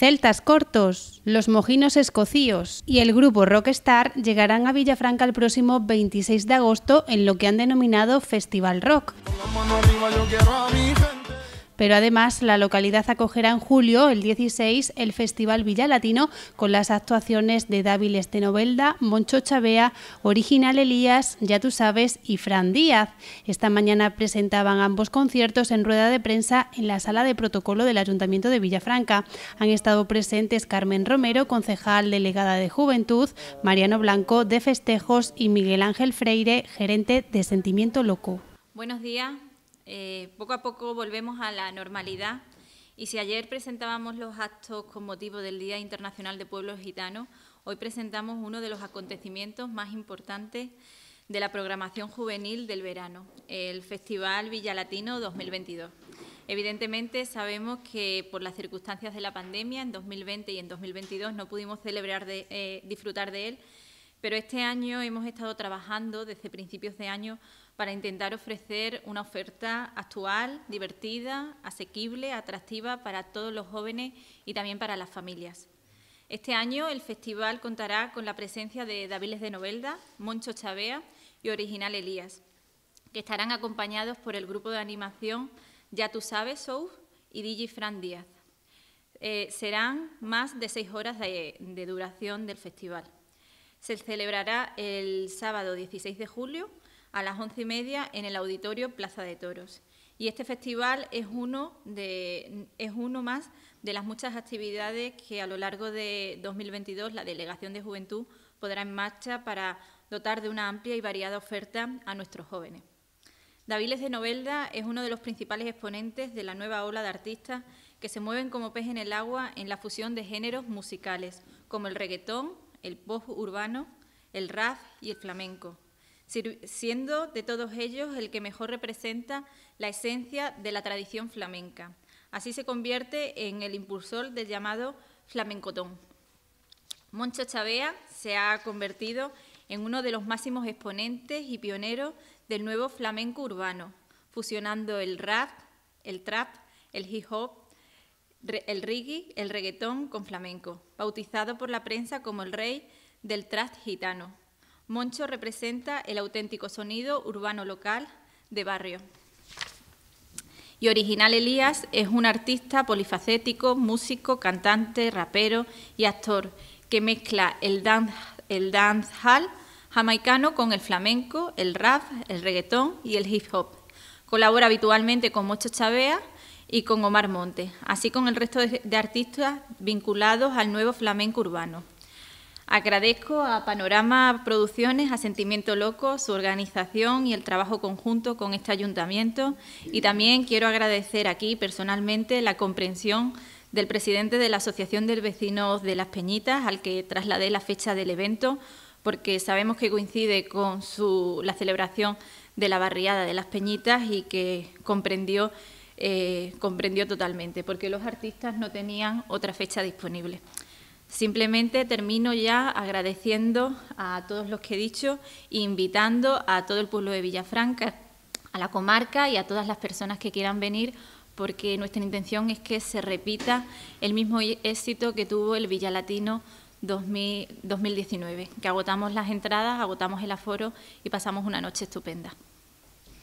Celtas Cortos, Los Mojinos Escocíos y el grupo Rockstar llegarán a Villafranca el próximo 26 de agosto en lo que han denominado Festival Rock pero además la localidad acogerá en julio, el 16, el Festival Villa Latino con las actuaciones de Dávil Novelda, Moncho Chavea, Original Elías, Ya tú sabes y Fran Díaz. Esta mañana presentaban ambos conciertos en rueda de prensa en la sala de protocolo del Ayuntamiento de Villafranca. Han estado presentes Carmen Romero, concejal delegada de Juventud, Mariano Blanco de Festejos y Miguel Ángel Freire, gerente de Sentimiento Loco. Buenos días, eh, poco a poco volvemos a la normalidad y si ayer presentábamos los actos con motivo del Día Internacional de Pueblos Gitanos, hoy presentamos uno de los acontecimientos más importantes de la programación juvenil del verano, el Festival Villa Latino 2022. Evidentemente sabemos que por las circunstancias de la pandemia en 2020 y en 2022 no pudimos celebrar eh, disfrutar de él, pero este año hemos estado trabajando desde principios de año para intentar ofrecer una oferta actual, divertida, asequible, atractiva para todos los jóvenes y también para las familias. Este año el festival contará con la presencia de Daviles de Novelda, Moncho Chavea y Original Elías, que estarán acompañados por el grupo de animación Ya tú sabes, Show y Digifran Fran Díaz. Eh, serán más de seis horas de duración del festival. Se celebrará el sábado 16 de julio a las once y media en el auditorio Plaza de Toros. Y este festival es uno, es uno más de las muchas actividades que a lo largo de 2022 la Delegación de Juventud podrá en marcha para dotar de una amplia y variada oferta a nuestros jóvenes. Daviles de Novelda es uno de los principales exponentes de la nueva ola de artistas que se mueven como pez en el agua en la fusión de géneros musicales, como el reggaetón, el pop urbano, el rap y el flamenco, siendo de todos ellos el que mejor representa la esencia de la tradición flamenca. Así se convierte en el impulsor del llamado flamencotón. Moncho Chavea se ha convertido en uno de los máximos exponentes y pioneros del nuevo flamenco urbano, fusionando el rap, el trap, el hip hop, el reggae, el reggaetón con flamenco, bautizado por la prensa como el rey del trap gitano. Moncho representa el auténtico sonido urbano local de barrio. Y Original Elías es un artista polifacético, músico, cantante, rapero y actor que mezcla el, dance, dancehall jamaicano con el flamenco, el rap, el reggaetón y el hip hop. Colabora habitualmente con Mocho Chavea y con Omar Monte, así con el resto de artistas vinculados al nuevo flamenco urbano. Agradezco a Panorama Producciones, a Sentimiento Loco, su organización y el trabajo conjunto con este ayuntamiento y también quiero agradecer aquí personalmente la comprensión del presidente de la Asociación de Vecinos de Las Peñitas, al que trasladé la fecha del evento, porque sabemos que coincide con la celebración de la barriada de Las Peñitas y que comprendió, eh, comprendió totalmente, porque los artistas no tenían otra fecha disponible. Simplemente termino ya agradeciendo a todos los que he dicho e invitando a todo el pueblo de Villafranca, a la comarca y a todas las personas que quieran venir porque nuestra intención es que se repita el mismo éxito que tuvo el Villa Latino 2019, que agotamos las entradas, agotamos el aforo y pasamos una noche estupenda.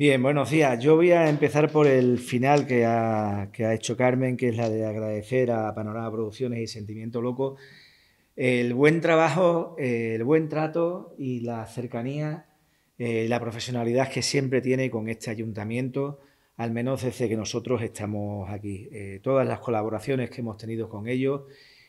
Bien, buenos días. Yo voy a empezar por el final que ha, hecho Carmen, que es la de agradecer a Panorama Producciones y Sentimiento Loco el buen trabajo, el buen trato y la cercanía, eh, la profesionalidad que siempre tiene con este ayuntamiento, al menos desde que nosotros estamos aquí. Eh, todas las colaboraciones que hemos tenido con ellos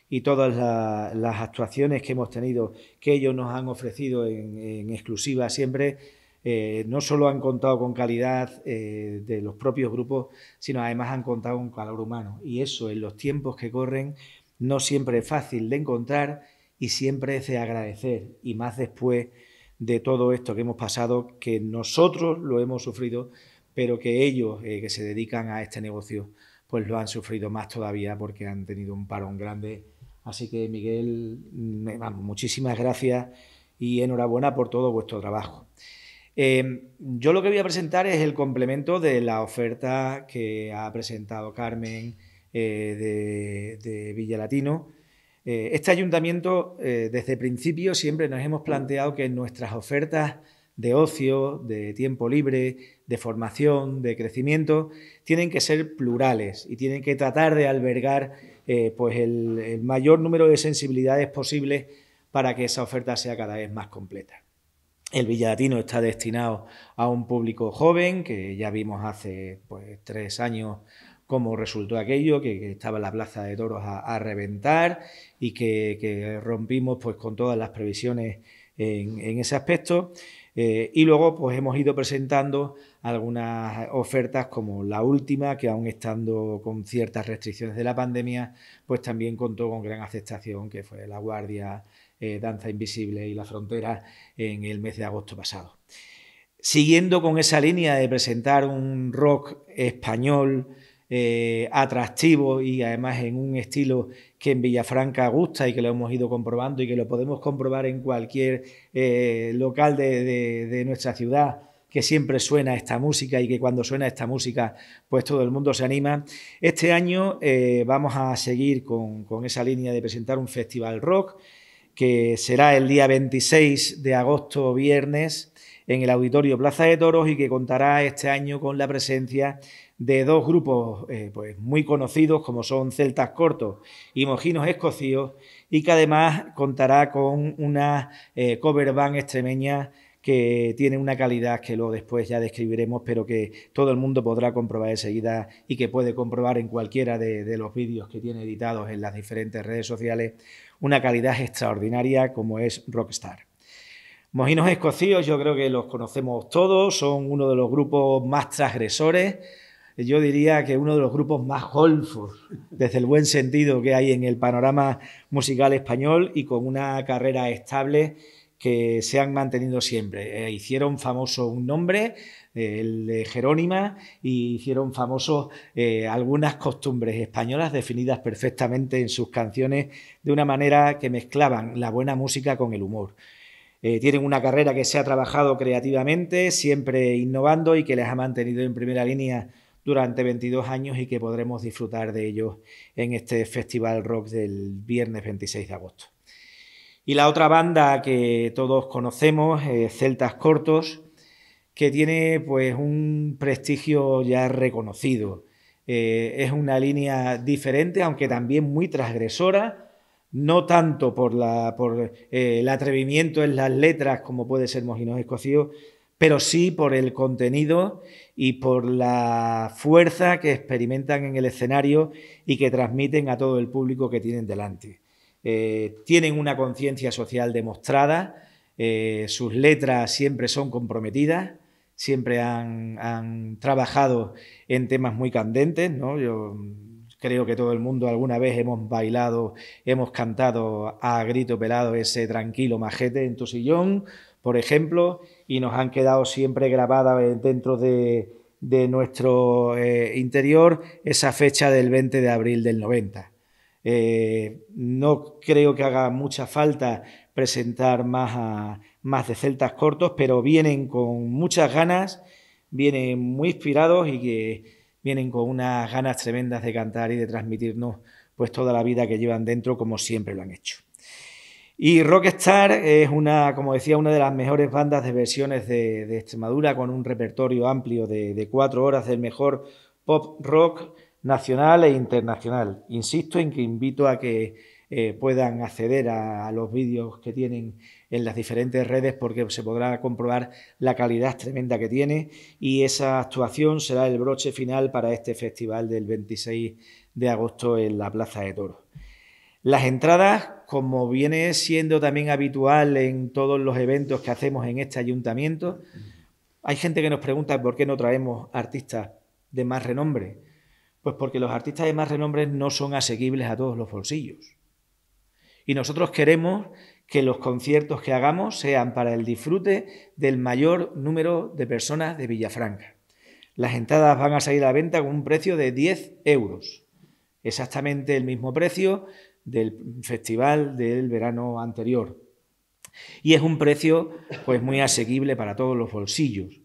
y todas las actuaciones que hemos tenido, que ellos nos han ofrecido en, en exclusiva siempre, eh, no solo han contado con calidad eh, de los propios grupos, sino además han contado con calor humano. Y eso en los tiempos que corren no siempre es fácil de encontrar y siempre es de agradecer. Y más después de todo esto que hemos pasado, que nosotros lo hemos sufrido, pero que ellos eh, que se dedican a este negocio, pues lo han sufrido más todavía porque han tenido un parón grande. Así que Miguel, mm, muchísimas gracias y enhorabuena por todo vuestro trabajo. Em, yo lo que voy a presentar es el complemento de la oferta que ha presentado Carmen eh, de, Villa Latino. Eh, este ayuntamiento, eh, desde el principio, siempre nos hemos planteado que nuestras ofertas de ocio, de tiempo libre, de formación, de crecimiento, tienen que ser plurales y tienen que tratar de albergar pues el, el mayor número de sensibilidades posibles para que esa oferta sea cada vez más completa. El Villatino está destinado a un público joven, que ya vimos hace pues, tres años cómo resultó aquello, que, estaba la Plaza de Toros a, reventar y que, rompimos pues, con todas las previsiones en, ese aspecto. Eh, y luego pues, hemos ido presentando algunas ofertas como la última, que aún estando con ciertas restricciones de la pandemia, pues también contó con gran aceptación, que fue la Guardia eh, Danza Invisible y La Frontera en el mes de agosto pasado. Siguiendo con esa línea de presentar un rock español eh, atractivo y además en un estilo que en Villafranca gusta y que lo hemos ido comprobando y que lo podemos comprobar en cualquier eh, local de, nuestra ciudad, que siempre suena esta música y que cuando suena esta música pues todo el mundo se anima. Este año vamos a seguir con, con, esa línea de presentar un festival rock que será el día 26 de agosto, viernes, en el Auditorio Plaza de Toros y que contará este año con la presencia de dos grupos eh, pues, muy conocidos como son Celtas Cortos y Mojinos Escocíos y que además contará con una eh, cover band extremeña que tiene una calidad que luego después ya describiremos, pero que todo el mundo podrá comprobar enseguida y que puede comprobar en cualquiera de, de los vídeos que tiene editados en las diferentes redes sociales, una calidad extraordinaria como es Rockstar. Mojinos Escocíos yo creo que los conocemos todos, son uno de los grupos más transgresores, yo diría que uno de los grupos más golfos, desde el buen sentido que hay en el panorama musical español y con una carrera estable que se han mantenido siempre. Eh, hicieron famoso un nombre, eh, el de Jerónima, y hicieron famosos eh, algunas costumbres españolas definidas perfectamente en sus canciones de una manera que mezclaban la buena música con el humor. tienen una carrera que se ha trabajado creativamente, siempre innovando y que les ha mantenido en primera línea durante 22 años y que podremos disfrutar de ellos en este Festival Rock del viernes 26 de agosto. Y la otra banda que todos conocemos, Celtas Cortos, que tiene pues un prestigio ya reconocido. Eh, es una línea diferente, aunque también muy transgresora, no tanto por, eh, el atrevimiento en las letras como puede ser Mojinos Escocío, pero sí por el contenido y por la fuerza que experimentan en el escenario y que transmiten a todo el público que tienen delante. Eh, tienen una conciencia social demostrada, eh, sus letras siempre son comprometidas, siempre han, trabajado en temas muy candentes, Yo creo que todo el mundo alguna vez hemos bailado, hemos cantado a grito pelado ese tranquilo majete en tu sillón, por ejemplo, y nos han quedado siempre grabadas eh, dentro de, nuestro interior esa fecha del 20 de abril del 90. Eh, no creo que haga mucha falta presentar más, más de celtas cortos, pero vienen con muchas ganas, vienen muy inspirados y que vienen con unas ganas tremendas de cantar y de transmitirnos pues toda la vida que llevan dentro como siempre lo han hecho. Y Rockstar es una, como decía, una de las mejores bandas de versiones de, Extremadura con un repertorio amplio de, de cuatro horas del mejor pop rock nacional e internacional. Insisto en que invito a que eh, puedan acceder a, a, los vídeos que tienen en las diferentes redes porque se podrá comprobar la calidad tremenda que tiene y esa actuación será el broche final para este festival del 26 de agosto en la Plaza de Toros. Las entradas, como viene siendo también habitual en todos los eventos que hacemos en este ayuntamiento, hay gente que nos pregunta por qué no traemos artistas de más renombre pues porque los artistas de más renombre no son asequibles a todos los bolsillos. Y nosotros queremos que los conciertos que hagamos sean para el disfrute del mayor número de personas de Villafranca. Las entradas van a salir a la venta con un precio de 10 euros, exactamente el mismo precio del festival del verano anterior. Y es un precio pues muy asequible para todos los bolsillos.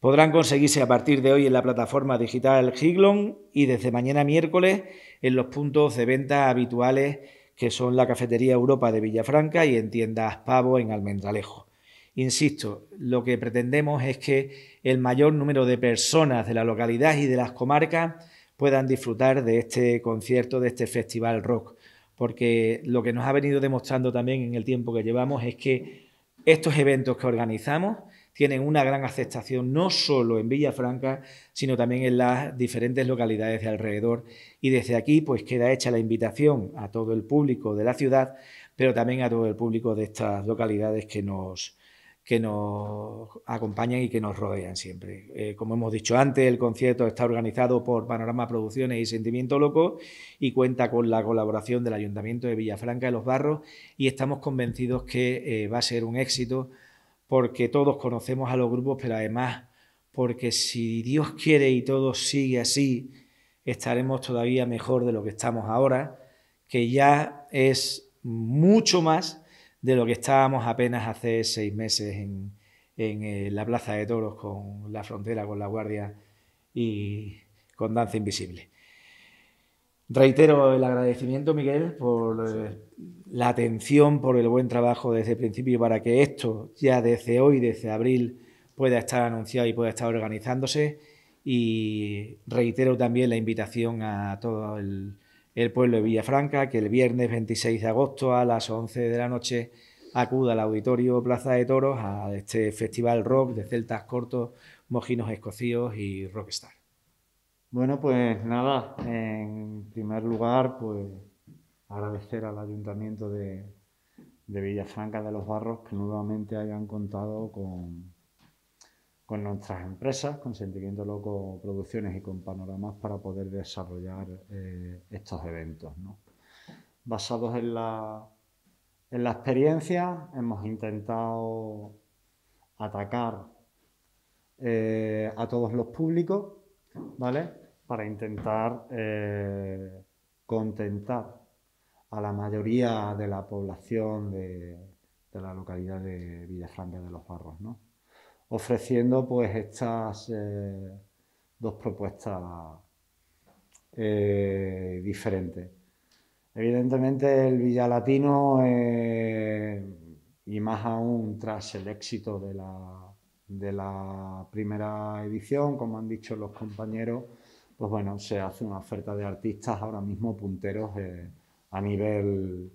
Podrán conseguirse a partir de hoy en la plataforma digital Giglon y desde mañana miércoles en los puntos de venta habituales que son la Cafetería Europa de Villafranca y en tiendas Pavo en Almendralejo. Insisto, lo que pretendemos es que el mayor número de personas de la localidad y de las comarcas puedan disfrutar de este concierto, de este festival rock, porque lo que nos ha venido demostrando también en el tiempo que llevamos es que estos eventos que organizamos tienen una gran aceptación no solo en Villafranca, sino también en las diferentes localidades de alrededor. Y desde aquí pues queda hecha la invitación a todo el público de la ciudad, pero también a todo el público de estas localidades que nos, que nos acompañan y que nos rodean siempre. Eh, como hemos dicho antes, el concierto está organizado por Panorama Producciones y Sentimiento Loco y cuenta con la colaboración del Ayuntamiento de Villafranca de los Barros y estamos convencidos que eh, va a ser un éxito porque todos conocemos a los grupos, pero además porque si Dios quiere y todo sigue así, estaremos todavía mejor de lo que estamos ahora, que ya es mucho más de lo que estábamos apenas hace seis meses en, eh, la Plaza de Toros con la frontera, con la Guardia y con Danza Invisible. Reitero el agradecimiento, Miguel, por eh, la atención por el buen trabajo desde el principio para que esto ya desde hoy, desde abril, pueda estar anunciado y pueda estar organizándose. Y reitero también la invitación a todo el, pueblo de Villafranca que el viernes 26 de agosto a las 11 de la noche acuda al auditorio Plaza de Toros a este festival rock de celtas cortos, mojinos escocíos y rockstar. Bueno, pues nada, en primer lugar, pues agradecer al Ayuntamiento de, Villafranca de los Barros que nuevamente hayan contado con, con nuestras empresas, con Sentimiento Loco Producciones y con Panoramas para poder desarrollar eh, estos eventos. Basados en la, en la experiencia, hemos intentado atacar eh, a todos los públicos, ¿vale? Para intentar eh, contentar a la mayoría de la población de, la localidad de Villafranca de los Barros, ¿no? ofreciendo pues estas eh, dos propuestas eh, diferentes. Evidentemente el villa latino eh, y más aún tras el éxito de la, de la primera edición, como han dicho los compañeros, pues bueno, se hace una oferta de artistas ahora mismo punteros a nivel,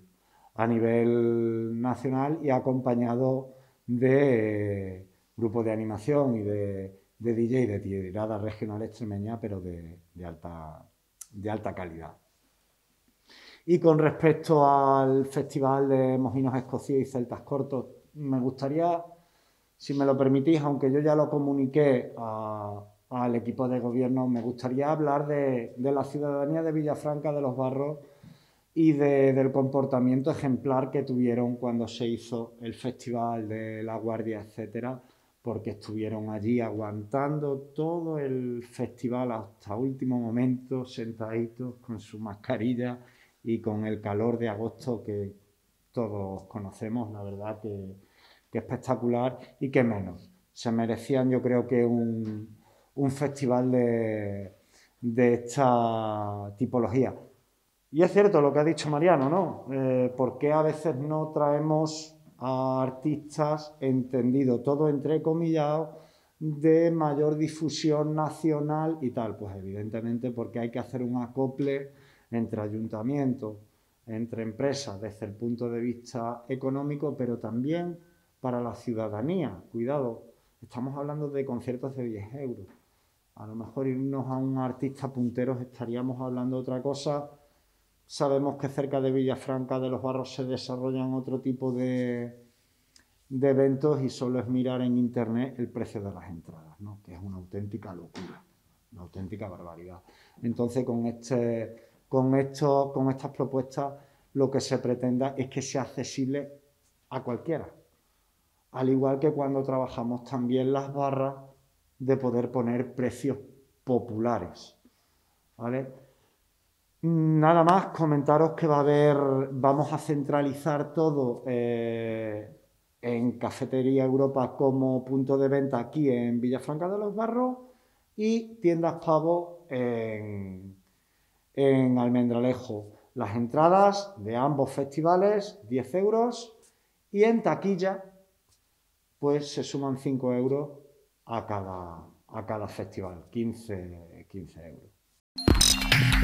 a nivel nacional y acompañado de eh, grupos de animación y de, de DJ de tirada regional extremeña, pero de, de, alta, de alta calidad. Y con respecto al Festival de Mojinos Escocíes y Celtas Cortos, me gustaría, si me lo permitís, aunque yo ya lo comuniqué al equipo de gobierno, me gustaría hablar de, de, la ciudadanía de Villafranca de los Barros y del comportamiento ejemplar que tuvieron cuando se hizo el Festival de la Guardia, etcétera, porque estuvieron allí aguantando todo el festival hasta último momento, sentaditos con su mascarilla y con el calor de agosto que todos conocemos, la verdad que, espectacular y que menos. Se merecían yo creo que un, festival de esta tipología. Y es cierto lo que ha dicho Mariano, ¿no? Eh, ¿Por qué a veces no traemos a artistas entendido, todo entrecomillado, de mayor difusión nacional y tal? Pues evidentemente porque hay que hacer un acople entre ayuntamientos, entre empresas desde el punto de vista económico, pero también para la ciudadanía. Cuidado, estamos hablando de conciertos de 10 euros. A lo mejor irnos a un artista puntero estaríamos hablando otra cosa Sabemos que cerca de Villafranca de los Barros se desarrollan otro tipo de, eventos y solo es mirar en internet el precio de las entradas, ¿no? que es una auténtica locura, una auténtica barbaridad. Entonces, con, este, con estas propuestas, lo que se pretenda es que sea accesible a cualquiera. Al igual que cuando trabajamos también las barras de poder poner precios populares. ¿Vale? Nada más, comentaros que va a haber, vamos a centralizar todo eh, en Cafetería Europa como punto de venta aquí en Villafranca de los Barros y tiendas Pavo en, Almendralejo. Las entradas de ambos festivales, 10 euros, y en taquilla, pues se suman 5 euros a cada, a cada festival, 15, 15 euros.